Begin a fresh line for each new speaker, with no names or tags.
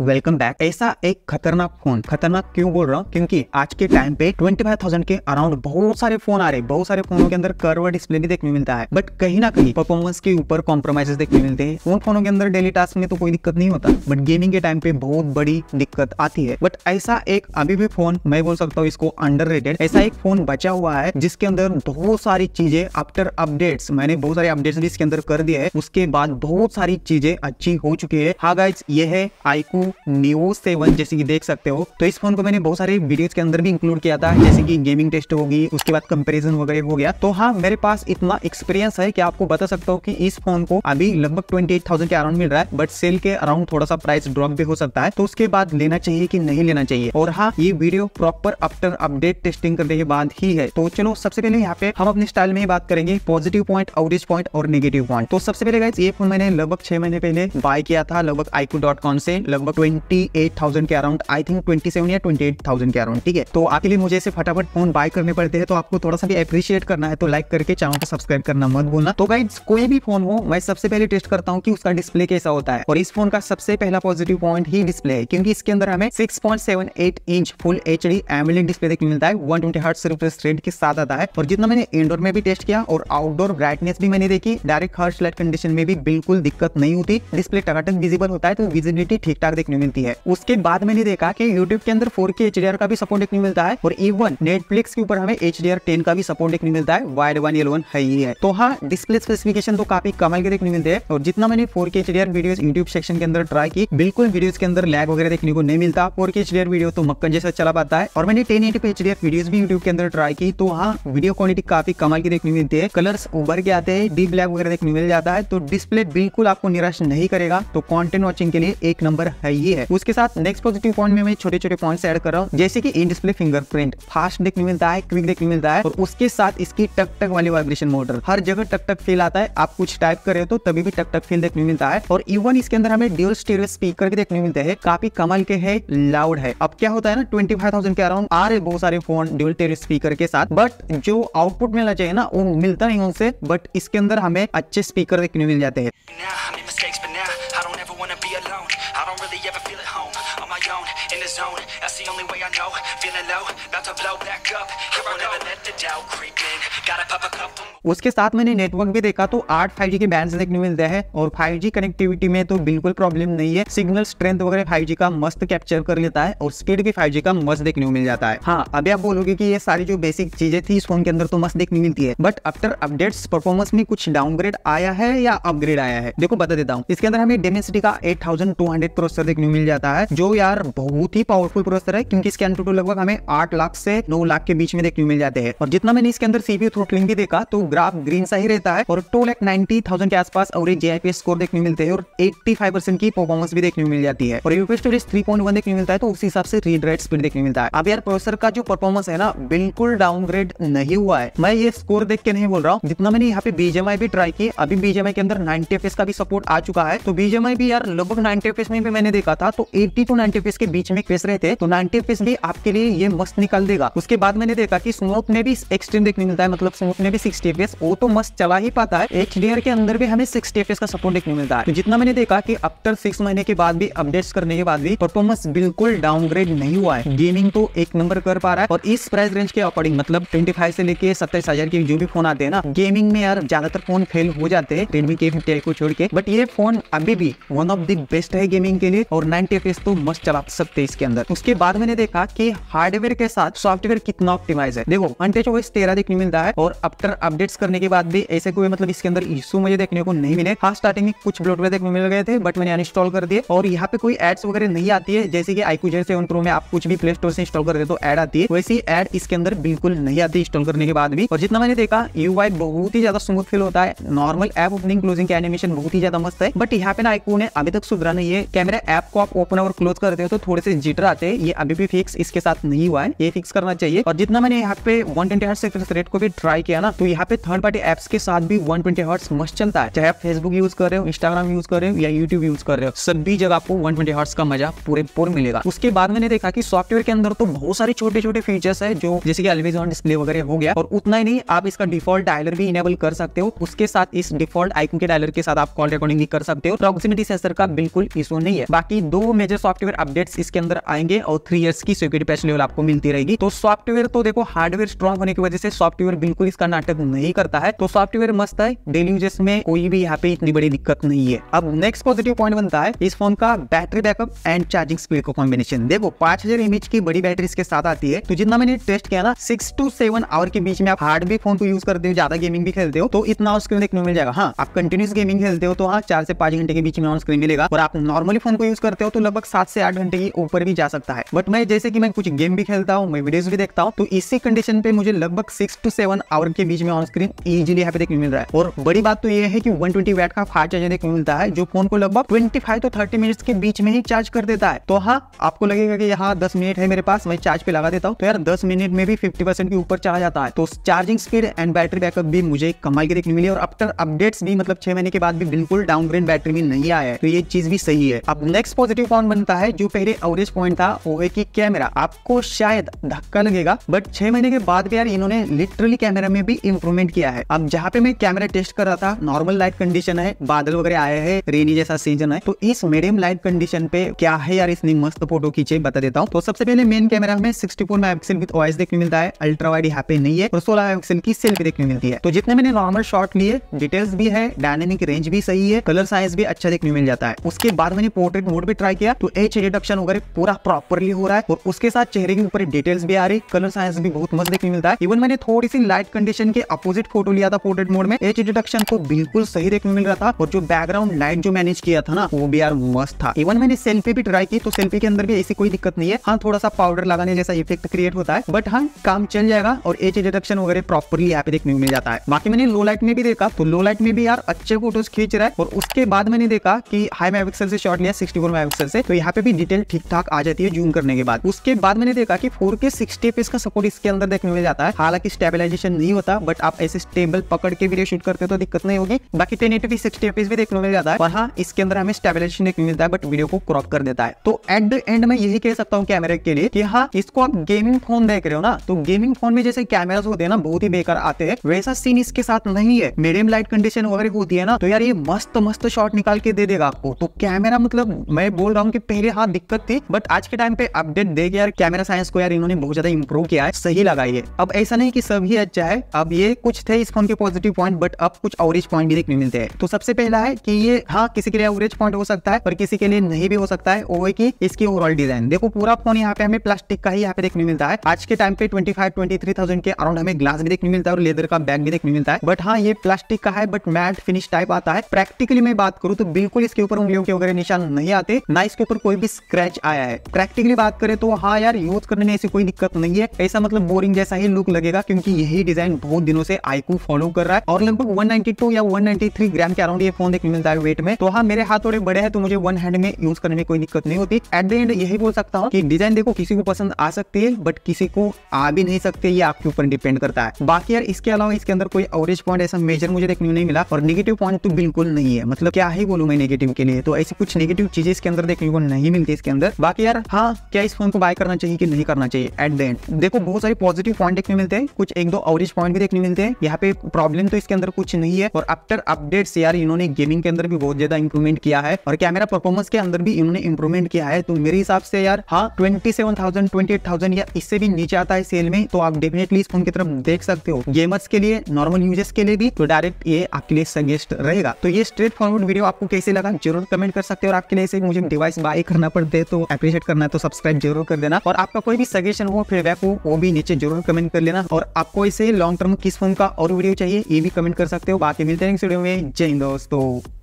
Welcome back ऐसा एक खतरनाक फोन खतरनाक क्यों बोल रहा हूँ क्योंकि आज के टाइम पे 25,000 के अराउंड बहुत सारे फोन आ रहे हैं बहुत सारे फोनों के अंदर कर्व डिस्प्ले भी देखने मिलता है बट कहीं ना कहीं परफॉर्मेंस के ऊपर कॉम्प्रोमाइजेस देखने मिलते हैं उन फोनों के अंदर डेली टास्क में तो कोई दिक्कत नहीं होता बट गेमिंग के टाइम पे बहुत बड़ी दिक्कत आती है बट ऐसा एक अभी भी फोन मैं बोल सकता हूँ इसको अंडर ऐसा एक फोन बचा हुआ है जिसके अंदर बहुत सारी चीजें आफ्टर अपडेट मैंने बहुत सारे अपडेट्स भी इसके अंदर कर दिए है उसके बाद बहुत सारी चीजें अच्छी हो चुकी है हाँ गाइज ये है आईकू न्यू सेवन जैसे कि देख सकते हो तो इस फोन को मैंने बहुत सारे वीडियोस के अंदर भी इंक्लूड किया था जैसे कि गेमिंग टेस्ट होगी उसके बाद कंपैरिजन वगैरह हो गया तो हाँ मेरे पास इतना एक्सपीरियंस है कि आपको बता सकता हूँ कि इस फोन को अभी लगभग ट्वेंटी के अराउंड मिल रहा है बट सेल के अराउंड थोड़ा सा प्राइस ड्रॉप भी हो सकता है तो उसके बाद लेना चाहिए कि नहीं लेना चाहिए और हाँ ये video proper after update testing करने के बाद ही है तो चलो सबसे पहले यहाँ पे हम अपने स्टाइल में ही बात करेंगे पॉजिटिव पॉइंट आउटेज पॉइंट और निगेटिव पॉइंट तो सबसे पहले गाइज ये फोन मैंने लगभग छह महीने पहले बाय किया था लगभग आईकू से लगभग ट्वेंटी एट थाउजेंड के around I think twenty seven या ट्वेंटी एट थाउजेंड के अराउंड ठीक है तो आपके लिए मुझे फटाफट फोन बाय करने पड़ते हैं तो आपको थोड़ा सा भी अप्रिशिएट करना है तो लाइक करके चैनल को सब्सक्राइब करना मत भूलना तो गाइड कोई भी फोन हो मैं सबसे पहले टेस्ट करता हूँ कि उसका डिस्प्ले कैसा होता है और इस फोन का सबसे पहला पॉजिटिव पॉइंट ही डिस्प्ले है क्योंकि इसके अंदर हमें six point seven eight inch full H D AMOLED display देखने मिलता है one twenty hertz refresh rate के साथ आता है और जितना मैंने इंडोर में भी टेस्ट किया और आउटडोर ब्राइटनेस भी मैंने देखी डायरेक्ट हर्ट लाइट कंडीशन में भी बिल्कुल दिक्कत नहीं होती डिस्प्ले टकाटक विजिबल होता है तो विजिबिलिटी ठीक ठाक देखने मिलती है उसके बाद मैंने देखा कि YouTube के अंदर 4K HDR का भी सपोर्ट देखने मिलता है और इवन नेटफ्लिक्स के ऊपर हमें HDR 10 का भी सपोर्ट देखने मिलता है वाइड वन एल है ही है तो हाँ डिस्प्ले स्पेसिफिकेशन तो काफी कमल के देखने मिलते हैं और जितना मैंने 4K HDR videos YouTube section के अंदर ट्राई की बिल्कुल वीडियो के अंदर लैग वगैरह देखने को नहीं मिलता 4K HDR वीडियो तो मक्कन जैसा चला पाता है और मैंने टेन एटी पे HDR वीडियोस भी यूट्यूब के अंदर ट्राई की तो हाँ वीडियो क्वालिटी काफी कमल की देखने मिलती है कलर्स उभर के आते हैं डीप ब्लैक वगैरह देखने मिल जाता है तो डिस्प्ले बिल्कुल आपको निराश नहीं करेगा तो कॉन्टेंट वॉचिंग के लिए एक नंबर है ये है उसके साथ नेक्स्ट पॉजिटिव पॉइंट में छोटे छोटे पॉइंट एड कर रहा हूँ जैसे की इन डिस्प्ले फिंगरप्रिंट फास्ट देखने मिलता है क्विक देखने मिलता है और उसके साथ इसकी टक टक वाली वाइब्रेशन मोटर हर जगह टक टक फील आता है आप कुछ टाइप करे तो तभी भी टक टक फील देखने मिलता है और इवन इसके अंदर हमें ड्यूल स्टीरियो स्पीकर भी देखने मिलते हैं काफी कमल के है लाउड है अब क्या होता है ना ट्वेंटी फाइव थाउजेंड के अराउंड आ रहे बहुत सारे फोन ड्यूल टेर स्पीकर के साथ बट जो आउटपुट मिलना चाहिए ना वो मिलता नहीं उनसे बट इसके अंदर हमें अच्छे स्पीकर देखने मिल जाते हैं yeah, the zone, that's the only way I know. Feeling low, about to blow back up. Here I will never let the doubt creep in. Gotta pop a couple उसके साथ मैंने नेटवर्क भी देखा तो आठ फाइव जी के band देखने मिलते हैं और फाइव जी कनेक्टिविटी में तो बिल्कुल प्रॉब्लम नहीं है सिग्नल स्ट्रेंथ वगैरह फाइव जी का मस्त कैप्चर कर लेता है और स्पीड भी फाइव जी का मस्त देखने को मिल जाता है हाँ अभी आप बोलोगे की ये सारी जो बेसिक चीजें थी इस फोन के अंदर तो मस्त देखने मिलती है बट आफ्टर अपडेट परफॉर्मेंस में कुछ डाउनग्रेड आया है या अपग्रेड आया है देखो बता देता हूँ इसके अंदर हमें डेमेसिटी का 8200 प्रोसेसर देखने को मिल जाता है जो यार बहुत ही पावरफुल प्रोसेसर है क्योंकि इसके अंदर तो लगभग हमें आठ लाख से नौ लाख के बीच में देखने को मिल जाते हैं और जितना मैंने इसके अंदर सीपीयू थ्रोटलिंग भी देखा तो ग्राफ ग्रीन सा ही रहता है और टू लैक नाइनटी थाउजेंड के आसपास एवरेज जेआईपी स्कोर देखने मिलते हैं और एट्टी फाइव परसेंट की परफॉर्मेंस भी देखने मिल जाती है और UP storage three point one देखने मिलता है तो उस हिसाब से रीड राइट स्पीड देखने मिलता है अब यार प्रोसेसर का जो परफॉर्मेंस है ना बिल्कुल डाउनग्रेड नहीं हुआ है मैं ये स्कोर देख के नहीं बोल रहा हूँ जितना मैंने यहाँ पे बीजेमआई भी ट्राई की अभी बीजेमआई के अंदर नाइनटी एफ का भी सपोर्ट आ चुका है तो बीजेमआई भी यार लगभग नाइनटी एफ में भी मैंने देखा था तो एट्टी टू नाइनटी एफ के बीच में फेस रहे थे तो नाइनटी एफ भी आपके लिए ये मस्त निकल देगा उसके बाद मैंने देखा कि स्मोक ने भी एक्सट्रीम देखने मिलता है मतलब स्मोक ने भी सिक्सटी एफ वो तो मस्त चला ही पाता है एक लेयर के अंदर भी हमें सिक्सटी एफ का सपोर्ट देखने मिलता है तो जितना मैंने देखा कि आफ्टर सिक्स महीने के बाद भी अपडेट करने के बाद भी परफॉर्मेंस बिल्कुल डाउनग्रेड नहीं हुआ है गेमिंग तो एक नंबर कर पा रहा है और इस प्राइस रेंज के अकॉर्डिंग मतलब ट्वेंटी फाइव से लेके सत्ताईस हजार के जो भी फोन आते हैं ना गेमिंग में यार ज्यादातर फोन फेल हो जाते हैं रेडमी के फिफ्टी को छोड़ के बट ये फोन अभी भी वन ऑफ द बेस्ट है गेमिंग के लिए और नाइनटी एफ तो मस्त चला सकते इसके अंदर उसके बाद मैंने देखा की हार्डवेयर के साथ सॉफ्टवेयर कितना ऑप्टिमाइज है देखो अनटेच ओएस तेरह देखने मिलता है और आफ्टर अपडेट अपडेट्स करने के बाद भी ऐसे कोई मतलब इसके अंदर इशू मुझे देखने को नहीं मिले हाँ स्टार्टिंग में कुछ ब्लोटवेयर देखने मिल गए थे बट मैंने अनइंस्टॉल कर दिए और यहाँ पे कोई एड्स वगैरह नहीं आती है जैसे कि आईकू जैसे उन प्रो में आप कुछ भी प्ले स्टोर से इंस्टॉल दे तो एड आती है वैसी एड इसके अंदर बिल्कुल नहीं आती इंस्टॉल करने के बाद भी और जितना मैंने देखा यू बहुत ही ज्यादा स्मूथ फील होता है नॉर्मल एप ओपनिंग क्लोजिंग का एनिमेशन बहुत ही ज्यादा मस्त है बट यहाँ पे ना आईकू ने अभी तक सुधरा नहीं है कैमरा ऐप को आप ओपन और क्लोज करते हो तो थोड़े से जिटर आते हैं ये अभी भी फिक्स इसके साथ नहीं हुआ है ये फिक्स करना चाहिए और जितना मैंने यहाँ पे वन ट्वेंटी रेट को भी ट्राई किया ना तो यहाँ पे थर्ड पार्टी एप्स के साथ भी वन ट्वेंटी हर्ट्स मस्त चलता है चाहे आप फेसबुक यूज कर रहे हो इंस्टाग्राम यूज कर रहे हो या यूट्यूब यूज कर रहे हो सभी जगह आपको वन ट्वेंटी हर्ट्स का मजा पूरे पूरे मिलेगा उसके बाद मैंने देखा कि सॉफ्टवेयर के अंदर तो बहुत सारे छोटे छोटे फीचर्स है जो जैसे कि अलवेज ऑन डिस्प्ले वगैरह हो गया और उतना ही नहीं आप इसका डिफॉल्ट डायलर भी इनेबल कर सकते हो उसके साथ इस डिफॉल्ट आइकन के डायलर के साथ आप कॉल रिकॉर्डिंग भी कर सकते हो प्रॉक्सिमिटी सेंसर का बिल्कुल इशू नहीं है बाकी दो मेजर सॉफ्टवेयर अपडेट्स इसके अंदर आएंगे और थ्री ईयर्स की सिक्योरिटी पैच लेवल आपको मिलती रहेगी तो सॉफ्टवेयर तो देखो हार्डवेयर स्ट्रॉन्ग होने की वजह से सॉफ्टवेयर बिल्कुल इसका नाटक नहीं नहीं करता है तो सॉफ्टवेयर मस्त है डेली यूजेस में कोई भी यहाँ पे इतनी बड़ी दिक्कत नहीं है अब नेक्स्ट पॉजिटिव पॉइंट बनता है इस फोन का battery backup and charging speed का कॉम्बिनेशन देखो पांच हजार एमएच की बड़ी बैटरी इसके साथ आती है तो जितना मैंने टेस्ट किया ना सिक्स टू सेवन आवर के बीच में आप हार्ड भी फोन को यूज करते हो ज्यादा गेमिंग भी खेलते हो तो इतना ऑन स्क्रीन देखने मिल जाएगा हाँ आप कंटिन्यूस गेमिंग खेलते हो तो हाँ चार से पांच घंटे के बीच में ऑन स्क्रीन मिलेगा और आप नॉर्मली फोन को यूज करते हो तो लगभग सात से आठ घंटे के ऊपर भी जा सकता है बट मैं जैसे कि मैं कुछ गेम भी खेलता हूँ मैं वीडियोज भी देखता हूँ तो इसी कंडीशन पे मुझे लगभग सिक्स टू सेवन आवर के बीच में ऑन स्क्रीन स्क्रीन इजिली यहाँ पे देखने मिल रहा है और बड़ी बात तो ये है कि 120 ट्वेंटी का फास्ट चार्जर देखने मिलता है जो फोन को लगभग 25 तो 30 मिनट्स के बीच में ही चार्ज कर देता है तो हाँ आपको लगेगा कि यहाँ 10 मिनट है मेरे पास मैं चार्ज पे लगा देता हूँ तो यार दस मिनट में भी 50 के ऊपर चला जाता है तो charging speed and battery backup भी मुझे कमाई के देखने मिली और आफ्टर अपडेट्स भी मतलब छह महीने के बाद भी बिल्कुल डाउनग्रेड बैटरी में नहीं आया है तो ये चीज भी सही है अब नेक्स्ट पॉजिटिव कौन बनता है जो पहले एवरेज पॉइंट था वो है की कैमरा आपको शायद धक्का लगेगा बट छह महीने के बाद भी यार इन्होंने लिटरली कैमरा में भी इम्प्रूवमेंट इंप्लीमेंट किया है अब जहाँ पे मैं कैमरा टेस्ट कर रहा था नॉर्मल लाइट कंडीशन है बादल वगैरह आए हैं रेनी जैसा सीजन है तो इस मीडियम लाइट कंडीशन पे क्या है यार इसने मस्त फोटो खींचे बता देता हूँ तो सबसे पहले मेन कैमरा में sixty four megapixel with OIS देखने मिलता है अल्ट्रा वाइड यहाँ पे नहीं है और सोलह मेगापिक्सल की सेल्फी देखने मिलती है तो जितने मैंने नॉर्मल शॉट लिए डिटेल्स भी है डायनेमिक रेंज भी सही है कलर साइज भी अच्छा देखने मिल जाता है उसके बाद मैंने पोर्ट्रेट मोड भी ट्राई किया तो एच रिडक्शन वगैरह पूरा प्रॉपरली हो रहा है और उसके साथ चेहरे के ऊपर डिटेल्स भी आ रही कलर साइज भी बहुत मस्त देखने मिलता है इवन मैंने थोड़ी सी लाइट कंडीशन के अपोजिट कंपोजिट फोटो लिया था पोर्ट्रेट मोड में एच डिडक्शन को बिल्कुल सही देखने मिल रहा था और जो बैकग्राउंड लाइट जो मैनेज किया था ना वो भी यार मस्त था इवन मैंने सेल्फी भी ट्राई की तो सेल्फी के अंदर भी ऐसी कोई दिक्कत नहीं है हाँ थोड़ा सा पाउडर लगाने जैसा इफेक्ट क्रिएट होता है बट हाँ काम चल जाएगा और एच डिडक्शन वगैरह प्रॉपरली यहाँ पे देखने मिल जाता है बाकी मैंने लो लाइट में भी देखा तो लो लाइट में भी यार अच्छे फोटोज खींच रहा है और उसके बाद मैंने देखा की हाई मेगापिक्सल से शॉर्ट लिया सिक्सटी फोर मेगापिक्सल से तो यहाँ पे भी डिटेल ठीक ठाक आ जाती है जूम करने के बाद उसके बाद मैंने देखा की फोर के सिक्सटी का सपोर्ट इसके अंदर देखने मिल जाता है हालांकि स्टेबिलाईजेशन नहीं होता बट आप ऐसे स्टेबल पकड़ के वीडियो शूट करते हो तो दिक्कत नहीं होगी बाकी टेन एटी सिक्सटी भी देखने मिल जाता है और हाँ इसके अंदर हमें स्टेबिलेशन देखने मिलता है बट वीडियो को क्रॉप कर देता है तो एट द एंड मैं यही कह सकता हूँ कैमरे के लिए कि हाँ इसको आप गेमिंग फोन देख रहे हो ना तो गेमिंग फोन में जैसे कैमरा होते हैं ना बहुत ही बेकार आते हैं वैसा सीन इसके साथ नहीं है मीडियम लाइट कंडीशन वगैरह होती है ना तो यार ये मस्त मस्त शॉट निकाल के दे देगा आपको तो कैमरा मतलब मैं बोल रहा हूँ कि पहले हाँ दिक्कत थी बट आज के टाइम पे अपडेट दे यार कैमरा साइंस को यार इन्होंने बहुत ज्यादा इम्प्रूव किया है सही लगाई है अब ऐसा नहीं की सभी अच्छा है अब ये कुछ थे इस फोन के पॉजिटिव पॉइंट बट अब कुछ एवरेज पॉइंट भी देखने मिलते हैं तो सबसे पहला है कि ये हाँ किसी के लिए एवरेज पॉइंट हो सकता है पर किसी के लिए नहीं भी हो सकता है वो कि इसकी ओवरऑल डिजाइन देखो पूरा फोन यहाँ पे हमें प्लास्टिक का ही यहाँ पे देखने मिलता है आज के टाइम पे twenty five twenty three thousand के अराउंड हमें ग्लास भी देखने मिलता है और लेदर का बैग भी देखने मिलता है बट हाँ ये प्लास्टिक का है बट मैट फिनिश टाइप आता है प्रैक्टिकली मैं बात करूँ तो बिल्कुल इसके ऊपर उंगलियों के वगैरह निशान नहीं आते ना इसके ऊपर कोई भी स्क्रैच आया है प्रैक्टिकली बात करें तो हाँ यार यूज करने में ऐसी कोई दिक्कत नहीं है ऐसा मतलब बोरिंग जैसा ही लुक लगेगा क्योंकि यही डिजाइन बहुत दिनों से आईकू फॉलो कर रहा है और लगभग 192 या 193 ग्राम के अराउंड ये फोन देखने मिलता है वेट में तो हाँ मेरे हाथ थोड़े बड़े हैं तो मुझे वन हैंड में यूज करने में कोई दिक्कत नहीं होती एट द एंड यही बोल सकता हूँ कि डिजाइन देखो किसी को पसंद आ सकती है बट किसी को आ भी नहीं सकते ये आपके ऊपर डिपेंड करता है बाकी यार इसके अलावा इसके अंदर कोई एवरेज पॉइंट ऐसा मेजर मुझे देखने नहीं मिला और निगेटिव पॉइंट तो बिल्कुल नहीं है मतलब क्या ही बोलू मैं निगेटिव के लिए तो ऐसी कुछ निगेटिव चीजें इसके अंदर देखने को नहीं मिलती इसके अंदर बाकी यार हाँ क्या इस फोन को बाय करना चाहिए कि नहीं करना चाहिए एट द एंड देखो बहुत सारे पॉजिटिव पॉइंट देखने मिलते हैं कुछ एक दो एवरेज पॉइंट भी देखने मिलते हैं हैं यहाँ पे प्रॉब्लम तो इसके अंदर कुछ नहीं है और आफ्टर अपडेट्स यार इन्होंने गेमिंग के अंदर भी बहुत ज्यादा इंप्रूवमेंट किया है और कैमरा परफॉर्मेंस के अंदर भी इन्होंने इंप्रूवमेंट किया है तो मेरे हिसाब से यार हाँ twenty seven thousand twenty eight thousand या इससे भी नीचे आता है सेल में तो आप डेफिनेटली इस फोन की तरफ देख सकते हो गेमर्स के लिए नॉर्मल यूजर्स के लिए भी तो डायरेक्ट ये आपके लिए सजेस्ट रहेगा तो ये स्ट्रेट फॉरवर्ड वीडियो आपको कैसे लगा जरूर कमेंट कर सकते हो और आपके लिए मुझे डिवाइस बाय करना पड़ते तो अप्रिशिएट करना तो सब्सक्राइब जरूर कर देना और आपका कोई भी सजेशन हो फीडबैक हो वो भी नीचे जरूर कमेंट कर लेना और आपको इसे लॉन्ग टर्म किस फोन का और वीडियो चाहिए ये भी कमेंट कर सकते हो बाकी मिलते हैं नेक्स्ट वीडियो में जय हिंद दोस्तों